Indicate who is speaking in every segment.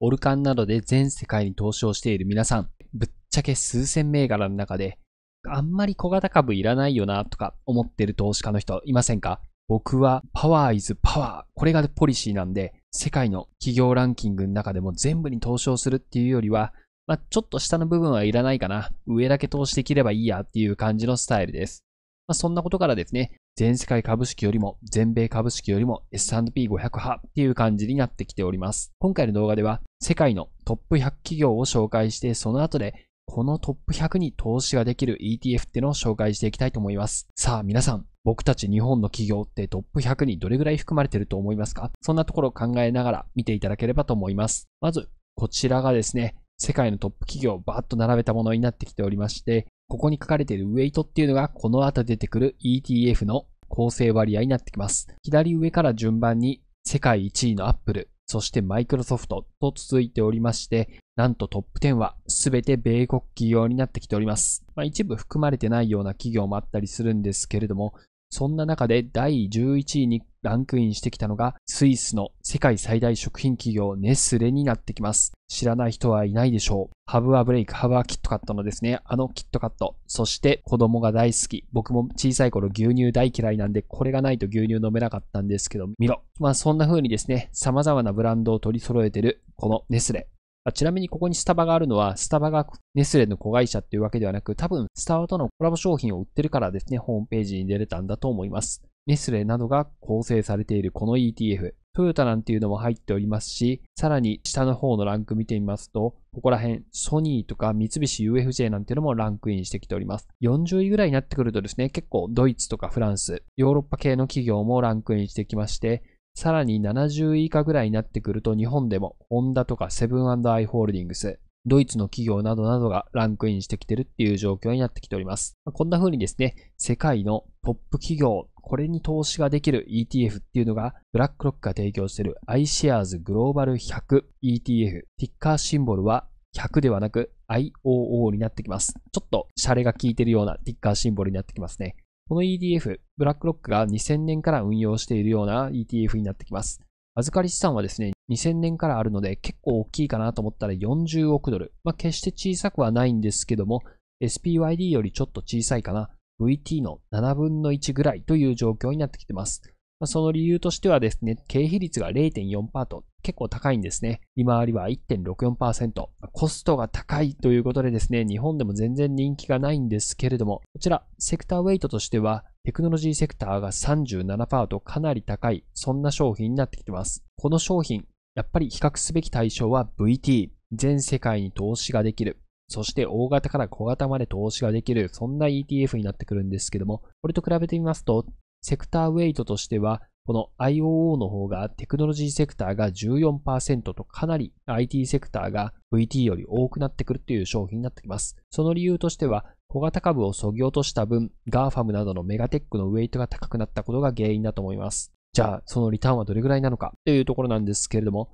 Speaker 1: オルカンなどで全世界に投資をしている皆さん、ぶっちゃけ数千銘柄の中で、あんまり小型株いらないよなとか思ってる投資家の人いませんか僕はパワーイズパワー。これがポリシーなんで、世界の企業ランキングの中でも全部に投資をするっていうよりは、まあ、ちょっと下の部分はいらないかな。上だけ投資できればいいやっていう感じのスタイルです。まあ、そんなことからですね、全世界株式よりも、全米株式よりも S&P500 派っていう感じになってきております。今回の動画では、世界のトップ100企業を紹介して、その後で、このトップ100に投資ができる ETF ってのを紹介していきたいと思います。さあ皆さん、僕たち日本の企業ってトップ100にどれぐらい含まれてると思いますかそんなところを考えながら見ていただければと思います。まず、こちらがですね、世界のトップ企業をバーッと並べたものになってきておりまして、ここに書かれているウェイトっていうのがこの後出てくる ETF の構成割合になってきます。左上から順番に世界1位のアップル、そしてマイクロソフトと続いておりまして、なんとトップ10は全て米国企業になってきております。まあ、一部含まれてないような企業もあったりするんですけれども、そんな中で第11位にランクインしてきたのが、スイスの世界最大食品企業ネスレになってきます。知らない人はいないでしょう。ハブアブレイク、ハブアキットカットのですね、あのキットカット。そして子供が大好き。僕も小さい頃牛乳大嫌いなんで、これがないと牛乳飲めなかったんですけど、見ろ。まあそんな風にですね、様々なブランドを取り揃えてる、このネスレ。あちなみにここにスタバがあるのは、スタバがネスレの子会社っていうわけではなく、多分スタバとのコラボ商品を売ってるからですね、ホームページに出れたんだと思います。ネスレなどが構成されているこの ETF、トヨタなんていうのも入っておりますし、さらに下の方のランク見てみますと、ここら辺、ソニーとか三菱 UFJ なんていうのもランクインしてきております。40位ぐらいになってくるとですね、結構ドイツとかフランス、ヨーロッパ系の企業もランクインしてきまして、さらに70以下ぐらいになってくると日本でも、ホンダとかセブンアイ・ホールディングス、ドイツの企業などなどがランクインしてきてるっていう状況になってきております。こんな風にですね、世界のトップ企業、これに投資ができる ETF っていうのが、ブラックロックが提供している iShares グローバル100 ETF、ティッカーシンボルは100ではなく IOO になってきます。ちょっとシャレが効いてるようなティッカーシンボルになってきますね。この ETF、ブラックロックが2000年から運用しているような ETF になってきます。預かり資産はですね、2000年からあるので結構大きいかなと思ったら40億ドル。まあ、決して小さくはないんですけども、SPYD よりちょっと小さいかな。VT の7分の1ぐらいという状況になってきてます。まあ、その理由としてはですね、経費率が0.4%と結構高いんですね。利回りは1.64%。コストが高いということでですね、日本でも全然人気がないんですけれども、こちら、セクターウェイトとしては、テクノロジーセクターが37%とかなり高い、そんな商品になってきてます。この商品、やっぱり比較すべき対象は VT。全世界に投資ができる。そして大型から小型まで投資ができる、そんな ETF になってくるんですけども、これと比べてみますと、セクターウェイトとしては、この IOO の方がテクノロジーセクターが14%とかなり IT セクターが VT より多くなってくるという商品になってきます。その理由としては、小型株を削ぎ落とした分、GAFAM などのメガテックのウェイトが高くなったことが原因だと思います。じゃあ、そのリターンはどれぐらいなのかというところなんですけれども、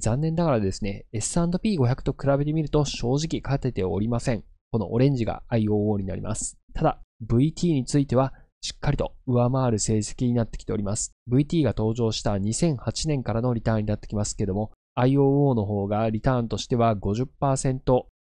Speaker 1: 残念ながらですね、S&P500 と比べてみると正直勝てておりません。このオレンジが IOO になります。ただ、VT についてはしっかりと上回る成績になってきております。VT が登場した2008年からのリターンになってきますけども、IOO の方がリターンとしては50%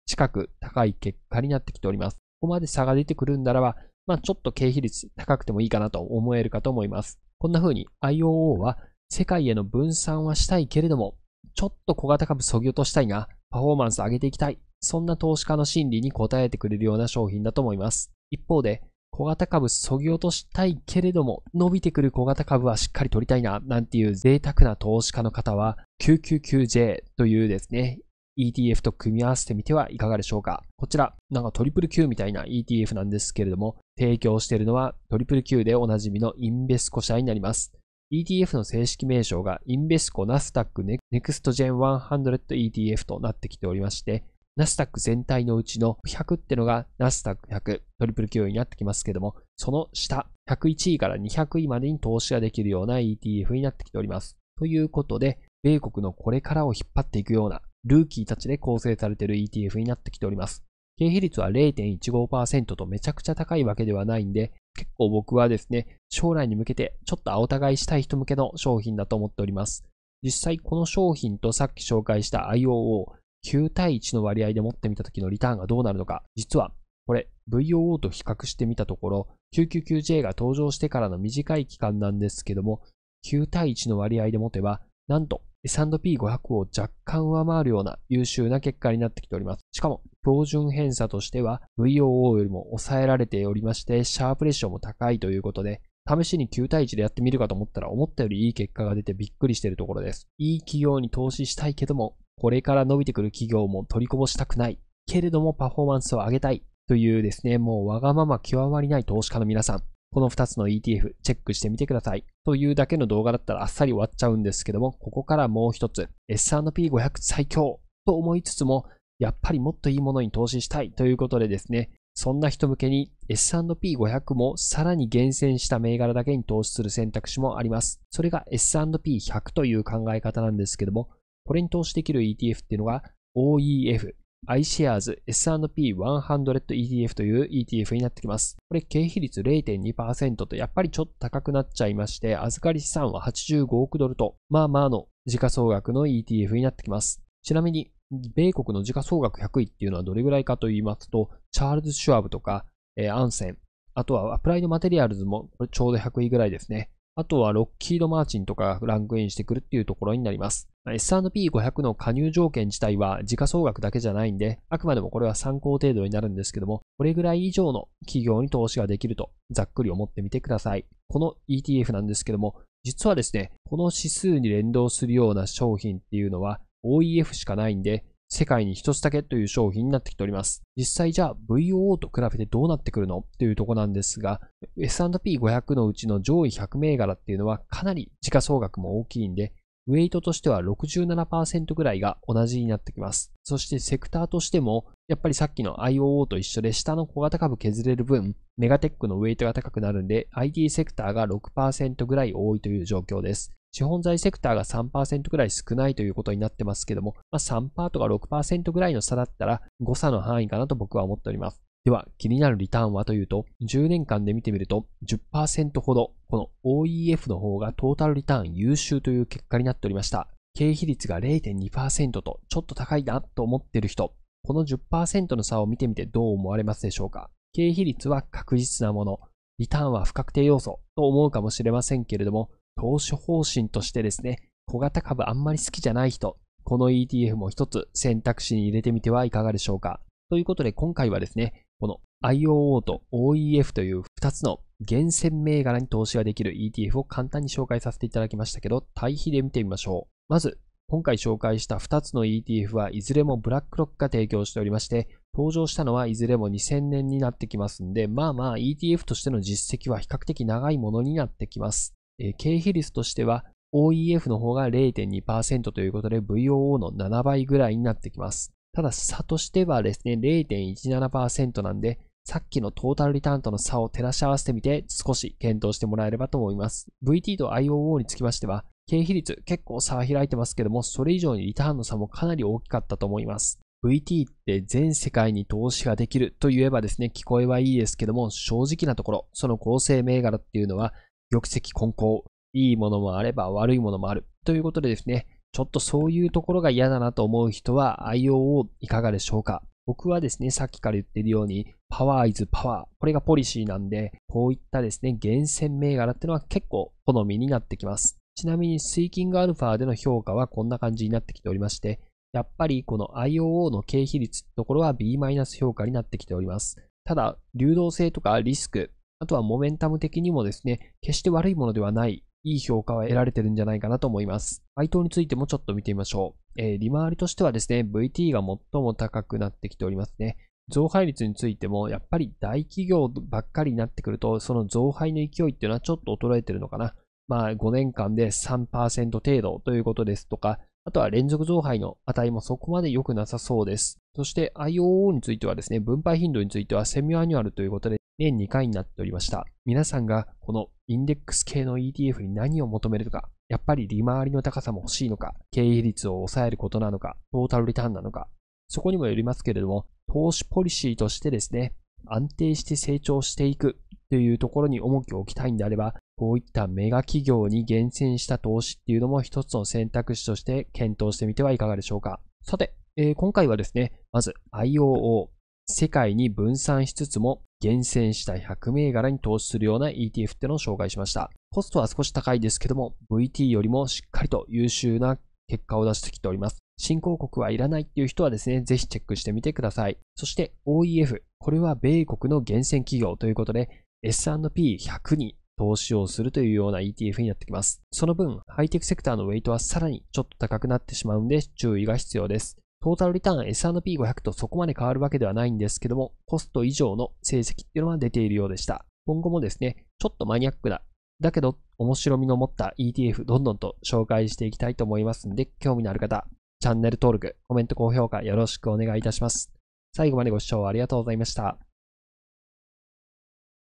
Speaker 1: 近く高い結果になってきております。ここまで差が出てくるんならば、まあ、ちょっと経費率高くてもいいかなと思えるかと思います。こんな風に IOO は世界への分散はしたいけれども、ちょっと小型株削ぎ落としたいな、パフォーマンス上げていきたい、そんな投資家の心理に応えてくれるような商品だと思います。一方で、小型株そぎ落としたいけれども、伸びてくる小型株はしっかり取りたいな、なんていう贅沢な投資家の方は、999J というですね、ETF と組み合わせてみてはいかがでしょうか。こちら、なんかトリプル Q みたいな ETF なんですけれども、提供しているのはトリプル Q でおなじみのインベスコ社になります。ETF の正式名称がインベスコナスタックネクストジェン100 ETF となってきておりまして、ナスダック全体のうちの100ってのがナスダック100、トリプル級になってきますけども、その下、101位から200位までに投資ができるような ETF になってきております。ということで、米国のこれからを引っ張っていくような、ルーキーたちで構成されている ETF になってきております。経費率は0.15%とめちゃくちゃ高いわけではないんで、結構僕はですね、将来に向けてちょっと青互いしたい人向けの商品だと思っております。実際この商品とさっき紹介した IOO、9対1の割合で持ってみた時のリターンがどうなるのか。実は、これ VOO と比較してみたところ、999J が登場してからの短い期間なんですけども、9対1の割合で持てば、なんと S&P500 を若干上回るような優秀な結果になってきております。しかも、標準偏差としては VOO よりも抑えられておりまして、シャープレッションも高いということで、試しに9対1でやってみるかと思ったら思ったよりいい結果が出てびっくりしているところです。いい企業に投資したいけども、これから伸びてくる企業も取りこぼしたくない。けれどもパフォーマンスを上げたい。というですね、もうわがまま極まりない投資家の皆さん。この2つの ETF チェックしてみてください。というだけの動画だったらあっさり終わっちゃうんですけども、ここからもう一つ、S&P500 最強と思いつつも、やっぱりもっといいものに投資したいということでですね、そんな人向けに S&P500 もさらに厳選した銘柄だけに投資する選択肢もあります。それが S&P100 という考え方なんですけども、これに投資できる ETF っていうのが OEF、iShares S&P100 ETF という ETF になってきます。これ、経費率0.2%とやっぱりちょっと高くなっちゃいまして、預かり資産は85億ドルと、まあまあの時価総額の ETF になってきます。ちなみに、米国の時価総額100位っていうのはどれぐらいかと言いますと、チャールズ・シュワブとか、えー、アンセン、あとはアプライド・マテリアルズもちょうど100位ぐらいですね。あとはロッキード・マーチンとかがランクインしてくるっていうところになります。S&P500 の加入条件自体は時価総額だけじゃないんで、あくまでもこれは参考程度になるんですけども、これぐらい以上の企業に投資ができるとざっくり思ってみてください。この ETF なんですけども、実はですね、この指数に連動するような商品っていうのは OEF しかないんで、世界に一つだけという商品になってきております。実際じゃあ VOO と比べてどうなってくるのというとこなんですが、S&P500 のうちの上位100銘柄っていうのはかなり時価総額も大きいんで、ウェイトとしては67%ぐらいが同じになってきます。そしてセクターとしても、やっぱりさっきの IOO と一緒で下の小型株削れる分、メガテックのウェイトが高くなるんで、IT セクターが6%ぐらい多いという状況です。資本財セクターが3%ぐらい少ないということになってますけども、まあ、3%とか6%ぐらいの差だったら誤差の範囲かなと僕は思っております。では、気になるリターンはというと、10年間で見てみると10%ほど、この OEF の方がトータルリターン優秀という結果になっておりました。経費率が0.2%とちょっと高いなと思っている人、この10%の差を見てみてどう思われますでしょうか経費率は確実なもの、リターンは不確定要素と思うかもしれませんけれども、投資方針としてですね、小型株あんまり好きじゃない人、この ETF も一つ選択肢に入れてみてはいかがでしょうか。ということで今回はですね、この IOO と OEF という2つの厳選銘柄に投資ができる ETF を簡単に紹介させていただきましたけど、対比で見てみましょう。まず、今回紹介した2つの ETF はいずれもブラックロックが提供しておりまして、登場したのはいずれも2000年になってきますんで、まあまあ ETF としての実績は比較的長いものになってきます。え経費率としては OEF の方が0.2%ということで VOO の7倍ぐらいになってきます。ただ差としてはですね、0.17%なんで、さっきのトータルリターンとの差を照らし合わせてみて少し検討してもらえればと思います。VT と IOO につきましては、経費率結構差は開いてますけども、それ以上にリターンの差もかなり大きかったと思います。VT って全世界に投資ができると言えばですね、聞こえはいいですけども、正直なところ、その構成銘柄っていうのは玉石混交、いいものもあれば悪いものもある。ということでですね、ちょっとそういうところが嫌だなと思う人は IOO いかがでしょうか僕はですね、さっきから言っているように、パワーイズパワー。これがポリシーなんで、こういったですね、厳選銘柄ってのは結構好みになってきます。ちなみに、スイキングアルファでの評価はこんな感じになってきておりまして、やっぱりこの IOO の経費率ってところは B- マイナス評価になってきております。ただ、流動性とかリスク、あとはモメンタム的にもですね、決して悪いものではない、いい評価は得られてるんじゃないかなと思います。配当についてもちょっと見てみましょう。えー、利回りとしてはですね、VT が最も高くなってきておりますね。増配率についても、やっぱり大企業ばっかりになってくると、その増配の勢いっていうのはちょっと衰えてるのかな。まあ、5年間で3%程度ということですとか、あとは連続増配の値もそこまで良くなさそうです。そして IOO についてはですね、分配頻度についてはセミアニュアルということで年2回になっておりました。皆さんがこのインデックス系の ETF に何を求めるのか、やっぱり利回りの高さも欲しいのか、経営率を抑えることなのか、トータルリターンなのか、そこにもよりますけれども、投資ポリシーとしてですね、安定して成長していくというところに重きを置きたいんであれば、こういったメガ企業に厳選した投資っていうのも一つの選択肢として検討してみてはいかがでしょうか。さて、えー、今回はですね、まず IOO、世界に分散しつつも厳選した100銘柄に投資するような ETF ってのを紹介しました。コストは少し高いですけども、VT よりもしっかりと優秀な結果を出してきております。新興国はいらないっていう人はですね、ぜひチェックしてみてください。そして OEF、これは米国の厳選企業ということで、S&P100 に投資をするというような ETF になってきます。その分、ハイテクセクターのウェイトはさらにちょっと高くなってしまうんで注意が必要です。トータルリターン S&P500 とそこまで変わるわけではないんですけども、コスト以上の成績っていうのは出ているようでした。今後もですね、ちょっとマニアックな、だけど面白みの持った ETF どんどんと紹介していきたいと思いますんで、興味のある方、チャンネル登録、コメント、高評価よろしくお願いいたします。最後までご視聴ありがとうございました。